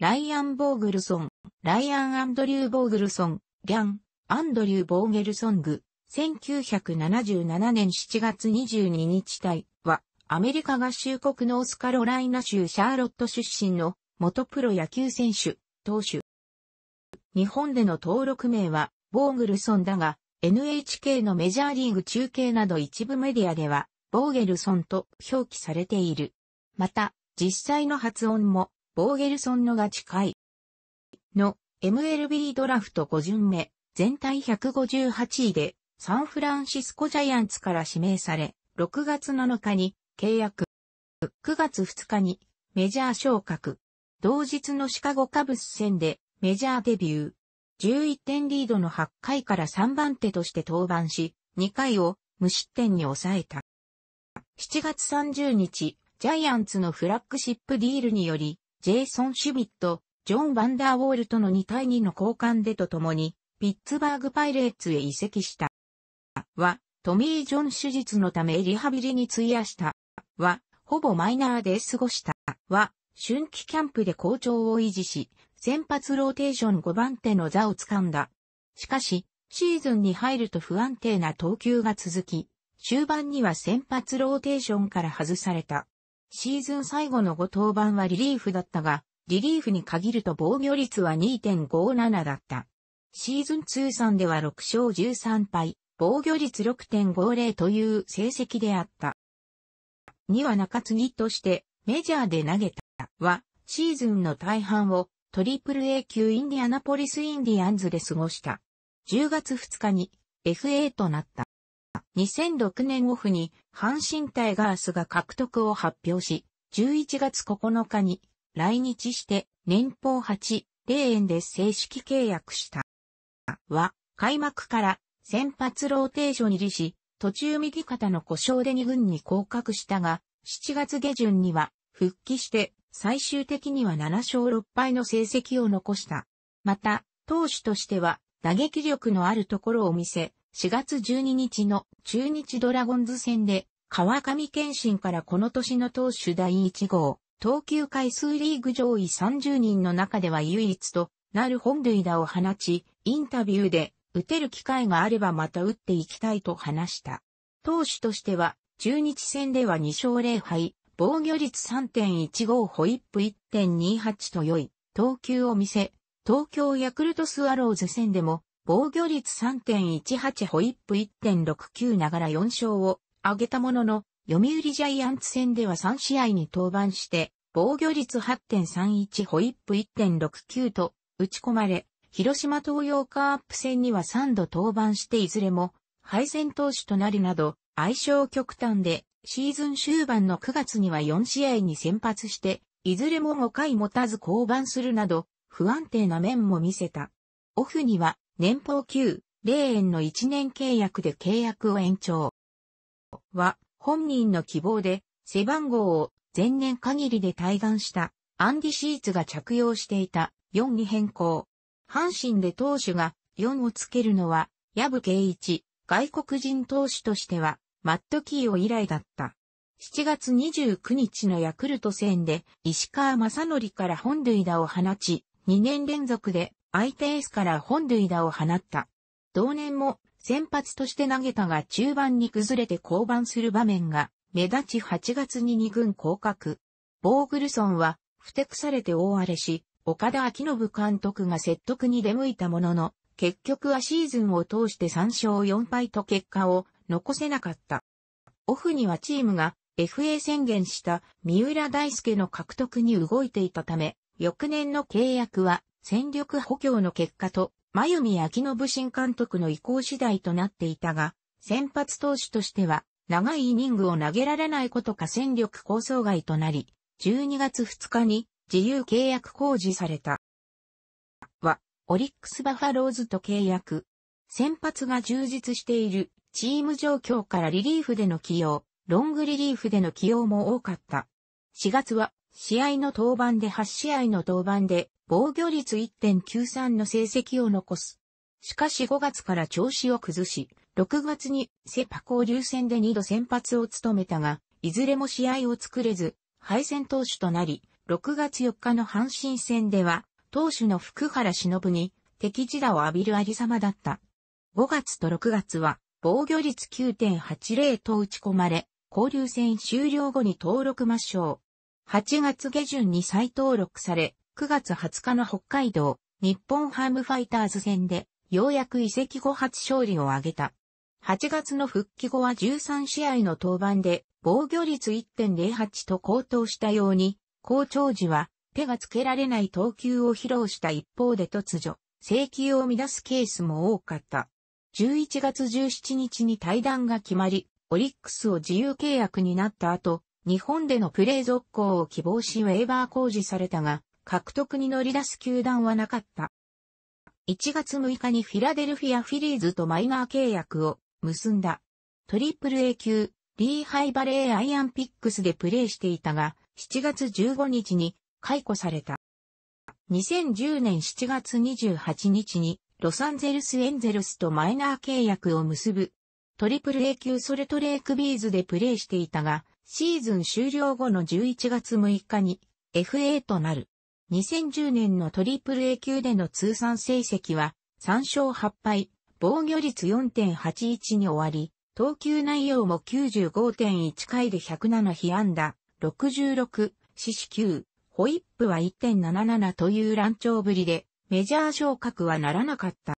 ライアン・ボーグルソン、ライアン・アンドリュー・ボーグルソン、ギャン、アンドリュー・ボーゲルソング、1977年7月22日体は、アメリカ合衆国ノースカロライナ州シャーロット出身の元プロ野球選手、投手。日本での登録名は、ボーグルソンだが、NHK のメジャーリーグ中継など一部メディアでは、ボーゲルソンと表記されている。また、実際の発音も、ボーゲルソンのが近い。の、MLB ドラフト5巡目、全体158位で、サンフランシスコジャイアンツから指名され、6月7日に契約。9月2日にメジャー昇格。同日のシカゴカブス戦でメジャーデビュー。11点リードの8回から3番手として登板し、2回を無失点に抑えた。7月30日、ジャイアンツのフラッグシップディールにより、ジェイソン・シュビット、ジョン・ワンダーウォールとの2対2の交換でと共に、ピッツバーグパイレーツへ移籍した。は、トミー・ジョン手術のためリハビリに費やした。は、ほぼマイナーで過ごした。は、春季キャンプで好調を維持し、先発ローテーション5番手の座を掴んだ。しかし、シーズンに入ると不安定な投球が続き、終盤には先発ローテーションから外された。シーズン最後の5登板はリリーフだったが、リリーフに限ると防御率は2.57だった。シーズン通算では6勝13敗、防御率6.50という成績であった。には中継ぎとしてメジャーで投げたはシーズンの大半をトリプル A 級インディアナポリスインディアンズで過ごした。10月2日に FA となった。2006年オフに阪神タイガースが獲得を発表し、11月9日に来日して年俸8、0円で正式契約した。は、開幕から先発ローテーション入りし、途中右肩の故障で2軍に降格したが、7月下旬には復帰して最終的には7勝6敗の成績を残した。また、投手としては打撃力のあるところを見せ、4月12日の中日ドラゴンズ戦で、川上健信からこの年の投手第1号、投球回数リーグ上位30人の中では唯一となる本塁打を放ち、インタビューで、打てる機会があればまた打っていきたいと話した。投手としては、中日戦では2勝0敗、防御率3.15ホイップ1.28と良い投球を見せ、東京ヤクルトスワローズ戦でも防御率3.18ホイップ1.69ながら4勝を挙げたものの、読売ジャイアンツ戦では3試合に登板して、防御率8.31ホイップ1.69と打ち込まれ、広島東洋カープ戦には3度登板していずれも敗戦投手となるなど、相性極端で、シーズン終盤の9月には4試合に先発して、いずれも5回持たず降板するなど、不安定な面も見せた。オフには、年俸9、0円の1年契約で契約を延長。は、本人の希望で、背番号を前年限りで退団したアンディシーツが着用していた4に変更。阪神で投手が4をつけるのは、矢部圭一、外国人投手としては、マットキーを以来だった。7月29日のヤクルト戦で石川正則から本塁打を放ち、2年連続で相手エースから本塁打を放った。同年も先発として投げたが中盤に崩れて降板する場面が目立ち8月に2軍降格。ボーグルソンはふてくされて大荒れし、岡田明信監督が説得に出向いたものの、結局はシーズンを通して3勝4敗と結果を残せなかった。オフにはチームが FA 宣言した三浦大輔の獲得に動いていたため、翌年の契約は戦力補強の結果と、真由美秋信新監督の意向次第となっていたが、先発投手としては、長いイニングを投げられないことか戦力構想外となり、12月2日に自由契約公示された。は、オリックスバファローズと契約。先発が充実しているチーム状況からリリーフでの起用、ロングリリーフでの起用も多かった。4月は試合の登板で8試合の登板で防御率1.93の成績を残す。しかし5月から調子を崩し、6月にセパ交流戦で2度先発を務めたが、いずれも試合を作れず、敗戦投手となり、6月4日の阪神戦では、投手の福原忍に敵地打を浴びるありさまだった。5月と6月は、防御率9.80と打ち込まれ、交流戦終了後に登録抹消。8月下旬に再登録され、9月20日の北海道、日本ハムファイターズ戦で、ようやく移籍後初勝利を挙げた。8月の復帰後は13試合の登板で、防御率1.08と高騰したように、校長時は手がつけられない投球を披露した一方で突如、請求を乱すケースも多かった。11月17日に対談が決まり、オリックスを自由契約になった後、日本でのプレー続行を希望しウェーバー工事されたが、獲得に乗り出す球団はなかった。1月6日にフィラデルフィア・フィリーズとマイナー契約を結んだ。トリプル A 級、リーハイバレーアイアンピックスでプレーしていたが、7月15日に解雇された。2010年7月28日にロサンゼルスエンゼルスとマイナー契約を結ぶ。トリプル A 級ソルトレイクビーズでプレーしていたが、シーズン終了後の11月6日に FA となる。2010年のトリプル A 級での通算成績は3勝8敗、防御率4.81に終わり、投球内容も95.1回で107被安打、66、四死球、ホイップは1.77という乱調ぶりで、メジャー昇格はならなかった。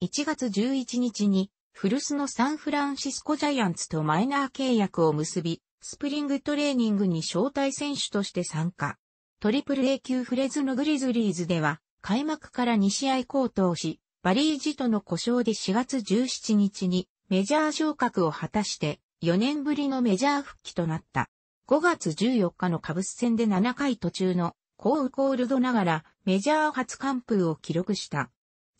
1月11日に、古巣のサンフランシスコジャイアンツとマイナー契約を結び、スプリングトレーニングに招待選手として参加。トリプル A 級フレズのグリズリーズでは、開幕から2試合高騰し、バリージとの故障で4月17日にメジャー昇格を果たして4年ぶりのメジャー復帰となった。5月14日のカブス戦で7回途中のーウコールドながらメジャー初完封を記録した。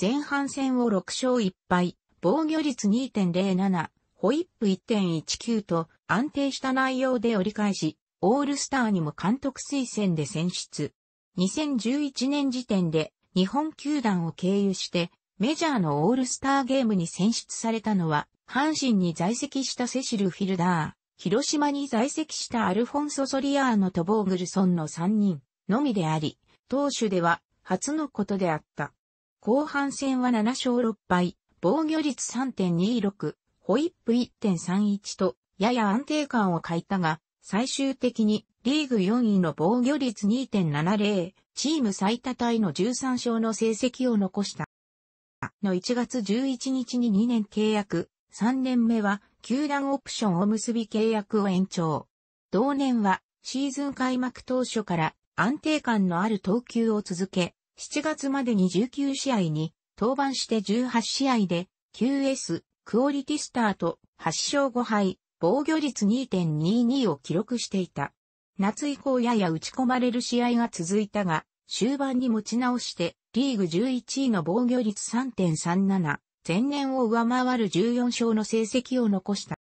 前半戦を6勝1敗、防御率2.07、ホイップ1.19と安定した内容で折り返し、オールスターにも監督推薦で選出。2011年時点で日本球団を経由してメジャーのオールスターゲームに選出されたのは、阪神に在籍したセシル・フィルダー、広島に在籍したアルフォンソ・ソリアーノとボーグルソンの3人のみであり、投手では初のことであった。後半戦は7勝6敗、防御率3.26、ホイップ1.31と、やや安定感を欠いたが、最終的にリーグ4位の防御率2.70、チーム最多タイの13勝の成績を残した。の1月11日に2年契約、3年目は球団オプションを結び契約を延長。同年はシーズン開幕当初から安定感のある投球を続け、7月までに19試合に登板して18試合で QS クオリティスタート8勝5敗防御率2.22を記録していた。夏以降やや打ち込まれる試合が続いたが、終盤に持ち直して、リーグ11位の防御率3.37、前年を上回る14勝の成績を残した。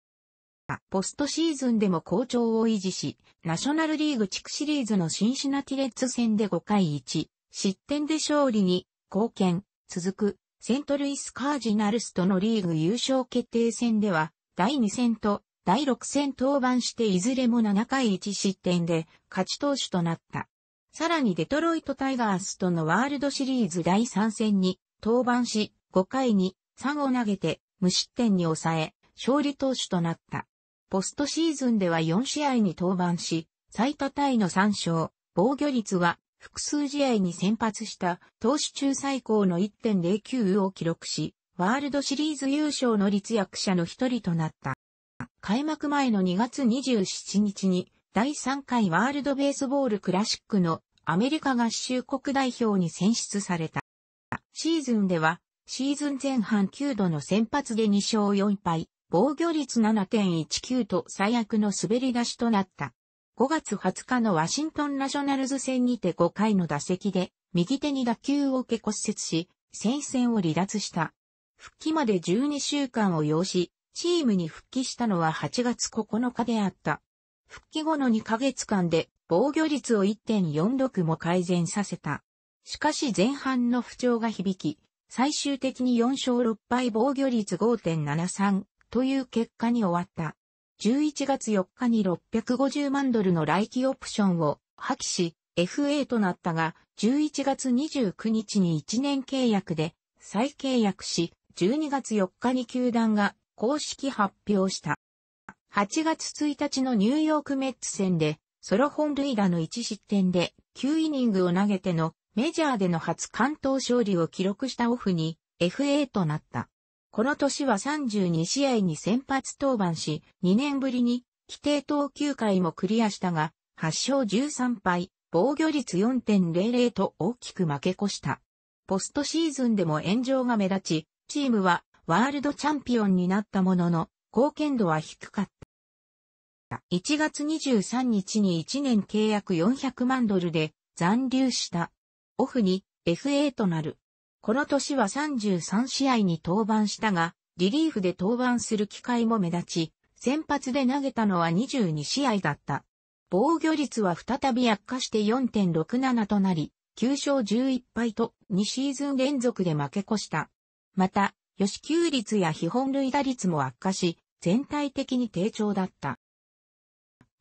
ポストシーズンでも好調を維持し、ナショナルリーグ地区シリーズのシンシナティレッツ戦で5回1、失点で勝利に貢献、続く、セントルイスカージナルスとのリーグ優勝決定戦では、第2戦と第6戦登板していずれも7回1失点で勝ち投手となった。さらにデトロイトタイガースとのワールドシリーズ第3戦に登板し、5回に3を投げて無失点に抑え、勝利投手となった。ポストシーズンでは4試合に登板し、最多タイの3勝、防御率は複数試合に先発した投手中最高の1.09を記録し、ワールドシリーズ優勝の立役者の一人となった。開幕前の2月27日に、第3回ワールドベースボールクラシックのアメリカ合衆国代表に選出された。シーズンでは、シーズン前半9度の先発で2勝4敗、防御率7.19と最悪の滑り出しとなった。5月20日のワシントンナショナルズ戦にて5回の打席で、右手に打球を受け骨折し、戦線を離脱した。復帰まで12週間を要し、チームに復帰したのは8月9日であった。復帰後の2ヶ月間で防御率を1.46も改善させた。しかし前半の不調が響き、最終的に4勝6敗防御率5.73という結果に終わった。11月4日に650万ドルの来期オプションを破棄し、FA となったが、11月29日に1年契約で再契約し、12月4日に球団が公式発表した。8月1日のニューヨークメッツ戦で、ソロ本塁打の1失点で9イニングを投げてのメジャーでの初関東勝利を記録したオフに FA となった。この年は32試合に先発登板し、2年ぶりに規定投球回もクリアしたが、8勝13敗、防御率4.00と大きく負け越した。ポストシーズンでも炎上が目立ち、チームはワールドチャンピオンになったものの、貢献度は低かった。1月23日に1年契約400万ドルで残留した。オフに FA となる。この年は33試合に登板したが、リリーフで登板する機会も目立ち、先発で投げたのは22試合だった。防御率は再び悪化して4.67となり、9勝11敗と2シーズン連続で負け越した。また、し、給率や非本類打率も悪化し、全体的に低調だった。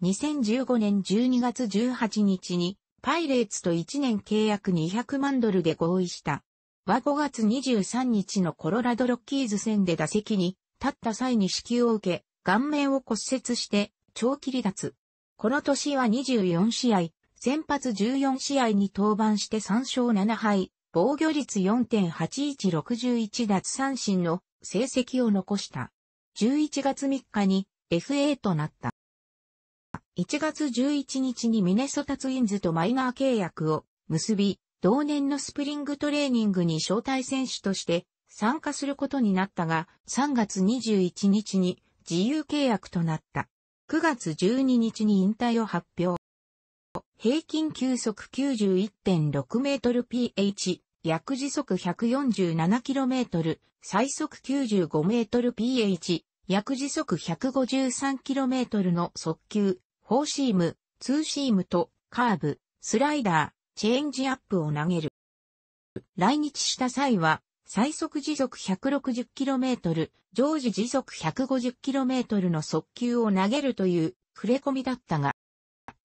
2015年12月18日に、パイレーツと1年契約200万ドルで合意した。は5月23日のコロラドロッキーズ戦で打席に立った際に支給を受け、顔面を骨折して長期離脱。この年は24試合、先発14試合に登板して3勝7敗、防御率4.8161奪三振の成績を残した。11月3日に FA となった。1月11日にミネソタツインズとマイナー契約を結び、同年のスプリングトレーニングに招待選手として参加することになったが、3月21日に自由契約となった。9月12日に引退を発表。平均球速91.6メートル PH、約時速 147km、最速 95mph、約時速 153km の速球、フォーシーム、ツーシームと、カーブ、スライダー、チェンジアップを投げる。来日した際は、最速時速 160km、常時時速 150km の速球を投げるという触れ込みだったが、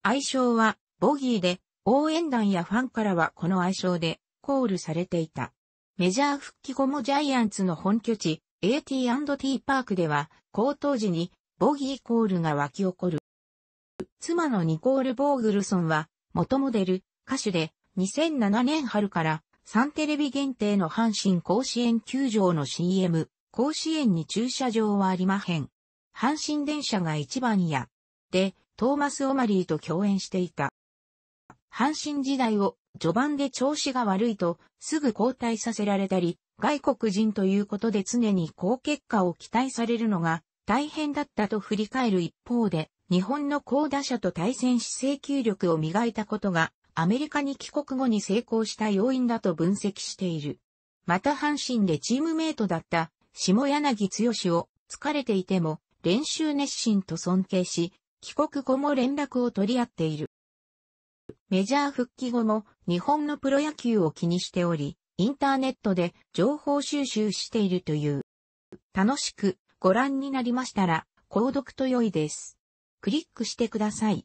愛称はボギーで、応援団やファンからはこの愛称でコールされていた。メジャー復帰後もジャイアンツの本拠地 AT&T パークでは、高騰時にボギーコールが湧き起こる。妻のニコール・ボーグルソンは、元モデル、歌手で、2007年春から3テレビ限定の阪神甲子園球場の CM、甲子園に駐車場はありまへん。阪神電車が一番や、で、トーマス・オマリーと共演していた。阪神時代を序盤で調子が悪いと、すぐ交代させられたり、外国人ということで常に好結果を期待されるのが大変だったと振り返る一方で、日本の高打者と対戦し制球力を磨いたことが、アメリカに帰国後に成功した要因だと分析している。また阪神でチームメイトだった下柳剛を疲れていても練習熱心と尊敬し、帰国後も連絡を取り合っている。メジャー復帰後も日本のプロ野球を気にしており、インターネットで情報収集しているという。楽しくご覧になりましたら、購読と良いです。クリックしてください。